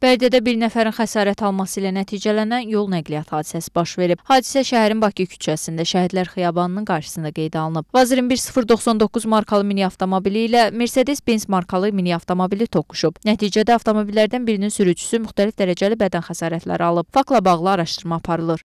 Bərdədə bir nəfərin xəsarət alması ilə nəticələnən yol nəqliyyat hadisəsi baş verib. Hadisə şəhərin Bakı küçəsində Şəhidlər Xiyabanının qarşısında qeydə alınıb. Vaz 21099 markalı mini avtomobili ilə Mercedes-Benz markalı mini avtomobili toqquşub. Nəticədə avtomobillərdən birinin sürücüsü müxtəlif dərəcəli bədən xəsarətləri alıb. Faktla bağlı araşdırma aparılır.